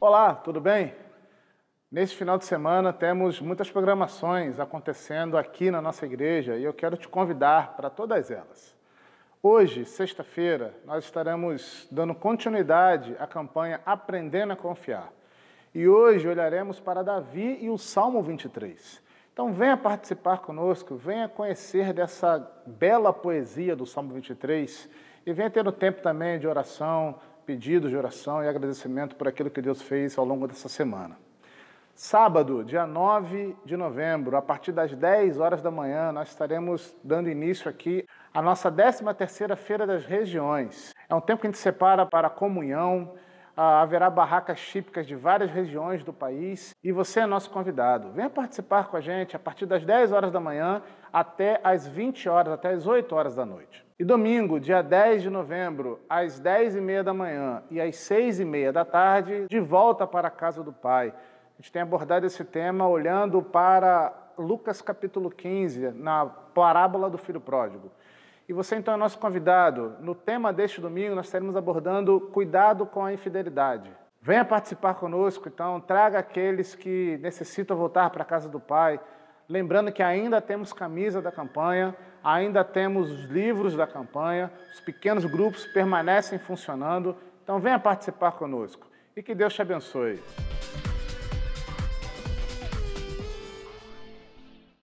Olá, tudo bem? Neste final de semana temos muitas programações acontecendo aqui na nossa igreja e eu quero te convidar para todas elas. Hoje, sexta-feira, nós estaremos dando continuidade à campanha Aprendendo a Confiar. E hoje olharemos para Davi e o Salmo 23. Então venha participar conosco, venha conhecer dessa bela poesia do Salmo 23 e venha ter o tempo também de oração, pedidos de oração e agradecimento por aquilo que Deus fez ao longo dessa semana. Sábado, dia 9 de novembro, a partir das 10 horas da manhã, nós estaremos dando início aqui à nossa 13ª Feira das Regiões. É um tempo que a gente separa para a comunhão, ah, haverá barracas típicas de várias regiões do país e você é nosso convidado. Venha participar com a gente a partir das 10 horas da manhã até as 20 horas, até as 8 horas da noite. E domingo, dia 10 de novembro, às 10 e meia da manhã e às 6 e meia da tarde, de volta para a Casa do Pai. A gente tem abordado esse tema olhando para Lucas capítulo 15, na parábola do filho pródigo. E você então é nosso convidado. No tema deste domingo, nós estaremos abordando cuidado com a infidelidade. Venha participar conosco, então, traga aqueles que necessitam voltar para a casa do Pai. Lembrando que ainda temos camisa da campanha, ainda temos os livros da campanha, os pequenos grupos permanecem funcionando. Então, venha participar conosco e que Deus te abençoe.